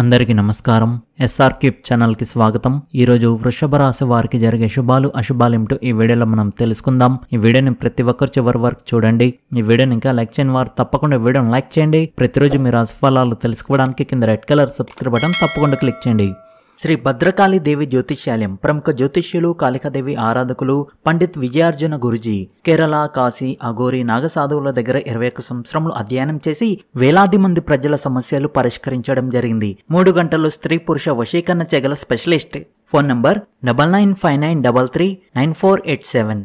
అందరికీ నమస్కారం SR cube ఛానల్కి స్వాగతం ఈరోజు వృషభ రాశి వారికి జరిగే శుభాలు అశుభాలేమిటో ఈ వీడియోలో మనం తెలుసుకుందాం ఈ వీడియోని ప్రతి ఒక్కరు చివరి వరకు చూడండి ఈ వీడియోని ఇంకా లైక్ చేయని వారు తప్పకుండా వీడియోని లైక్ చేయండి ప్రతిరోజు మీ రాశి ఫలాలు తెలుసుకోవడానికి కింద రెడ్ కలర్ సబ్స్క్రైబ్ బటన్ తప్పకుండా క్లిక్ చేయండి శ్రీ భద్రకాళి దేవి జ్యోతిష్యాలయం ప్రముఖ జ్యోతిష్యులు కాళికాదేవి ఆరాధకులు పండిత్ విజయార్జున గురుజీ కేరళ కాశీ అఘోరి నాగసాధువుల దగ్గర ఇరవై ఒక్క సంవత్సరములు అధ్యయనం చేసి వేలాది మంది ప్రజల సమస్యలు పరిష్కరించడం జరిగింది మూడు గంటలు స్త్రీ పురుష వశీకరణ చేయగల specialist phone number double nine five nine double three nine four eight seven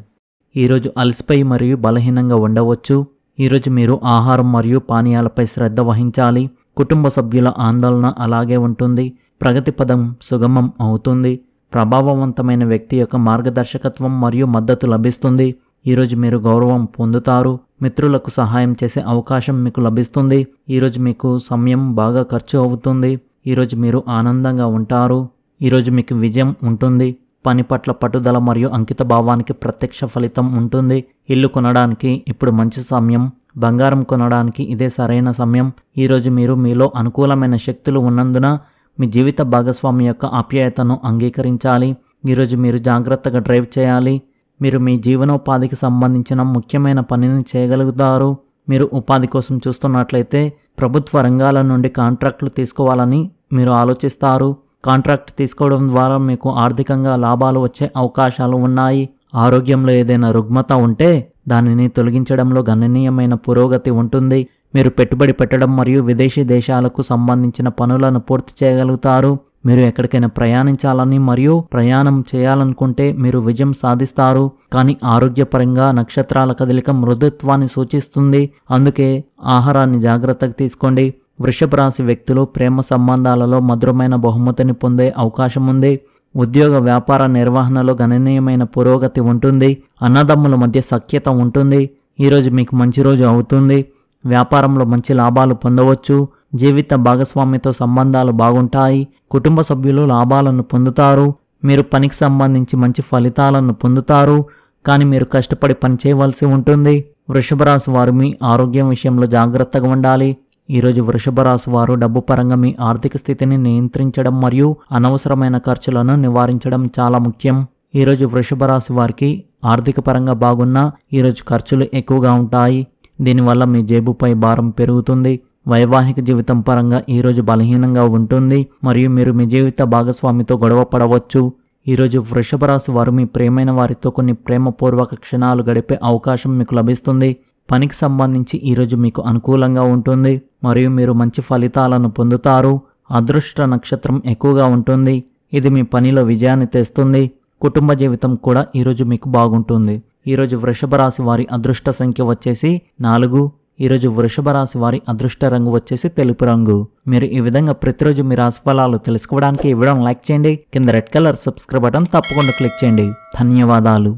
ఈరోజు అలసిపోయి మరియు బలహీనంగా ఉండవచ్చు ఈరోజు మీరు ఆహారం మరియు పానీయాలపై శ్రద్ధ వహించాలి కుటుంబ సభ్యుల ఆందోళన అలాగే ఉంటుంది ప్రగతి పదం సుగమం అవుతుంది ప్రభావవంతమైన వ్యక్తి యొక్క మార్గదర్శకత్వం మరియు మద్దతు లభిస్తుంది ఈరోజు మీరు గౌరవం పొందుతారు మిత్రులకు సహాయం చేసే అవకాశం మీకు లభిస్తుంది ఈరోజు మీకు సమయం బాగా ఖర్చు అవుతుంది ఈరోజు మీరు ఆనందంగా ఉంటారు ఈరోజు మీకు విజయం ఉంటుంది పని పట్ల పట్టుదల మరియు అంకిత భావానికి ప్రత్యక్ష ఫలితం ఉంటుంది ఇల్లు కొనడానికి ఇప్పుడు మంచి సమయం బంగారం కొనడానికి ఇదే సరైన సమయం ఈరోజు మీరు మీలో అనుకూలమైన శక్తులు ఉన్నందున మీ జీవిత భాగస్వామి యొక్క ఆప్యాయతను అంగీకరించాలి ఈరోజు మీరు జాగ్రత్తగా డ్రైవ్ చేయాలి మీరు మీ జీవనోపాధికి సంబంధించిన ముఖ్యమైన పనిని చేయగలుగుతారు మీరు ఉపాధి కోసం చూస్తున్నట్లయితే ప్రభుత్వ రంగాల నుండి కాంట్రాక్టులు తీసుకోవాలని మీరు ఆలోచిస్తారు కాంట్రాక్ట్ తీసుకోవడం ద్వారా మీకు ఆర్థికంగా లాభాలు వచ్చే అవకాశాలు ఉన్నాయి ఆరోగ్యంలో ఏదైనా రుగ్మత ఉంటే దానిని తొలగించడంలో గణనీయమైన పురోగతి ఉంటుంది మీరు పెట్టుబడి పెట్టడం మరియు విదేశీ దేశాలకు సంబంధించిన పనులను పూర్తి చేయగలుగుతారు మీరు ఎక్కడికైనా ప్రయాణించాలని మరియు ప్రయాణం చేయాలనుకుంటే మీరు విజయం సాధిస్తారు కానీ ఆరోగ్యపరంగా నక్షత్రాల కదలిక మృదుత్వాన్ని సూచిస్తుంది అందుకే ఆహారాన్ని జాగ్రత్తగా తీసుకోండి వృషభ రాశి వ్యక్తులు ప్రేమ సంబంధాలలో మధురమైన బహుమతిని పొందే అవకాశం ఉంది ఉద్యోగ వ్యాపార నిర్వహణలో గణనీయమైన పురోగతి ఉంటుంది అన్నదమ్ముల మధ్య సఖ్యత ఉంటుంది ఈరోజు మీకు మంచి రోజు అవుతుంది వ్యాపారంలో మంచి లాభాలు పొందవచ్చు జీవిత భాగస్వామితో సంబంధాలు బాగుంటాయి కుటుంబ సభ్యులు లాభాలను పొందుతారు మీరు పనికి సంబంధించి మంచి ఫలితాలను పొందుతారు కానీ మీరు కష్టపడి పని చేయవలసి ఉంటుంది వృషభ రాశి వారు మీ ఆరోగ్యం విషయంలో జాగ్రత్తగా ఉండాలి ఈరోజు వృషభ రాశి వారు డబ్బు పరంగా మీ ఆర్థిక స్థితిని నియంత్రించడం మరియు అనవసరమైన ఖర్చులను నివారించడం చాలా ముఖ్యం ఈరోజు వృషభ రాశి వారికి ఆర్థిక పరంగా బాగున్నా ఈరోజు ఖర్చులు ఎక్కువగా ఉంటాయి దీనివల్ల మీ జేబుపై భారం పెరుగుతుంది వైవాహిక జీవితం పరంగా ఈరోజు బలహీనంగా ఉంటుంది మరియు మీరు మీ జీవిత భాగస్వామితో గొడవ పడవచ్చు ఈరోజు వృషభ రాశి వారు మీ ప్రేమైన వారితో కొన్ని ప్రేమపూర్వక క్షణాలు గడిపే అవకాశం మీకు లభిస్తుంది పనికి సంబంధించి ఈరోజు మీకు అనుకూలంగా ఉంటుంది మరియు మీరు మంచి ఫలితాలను పొందుతారు అదృష్ట నక్షత్రం ఎక్కువగా ఉంటుంది ఇది మీ పనిలో విజయాన్ని తెస్తుంది కుటుంబ జీవితం కూడా ఈరోజు మీకు బాగుంటుంది ఈరోజు వృషభ రాశి వారి అదృష్ట సంఖ్య వచ్చేసి నాలుగు ఈరోజు వృషభ రాశి వారి అదృష్ట రంగు వచ్చేసి తెలుపు రంగు మీరు ఈ విధంగా ప్రతిరోజు మీ రాశి ఫలాలు తెలుసుకోవడానికి ఇవ్వడం లైక్ చేయండి కింద రెడ్ కలర్ సబ్స్క్రైబ్ బటన్ తప్పకుండా క్లిక్ చేయండి ధన్యవాదాలు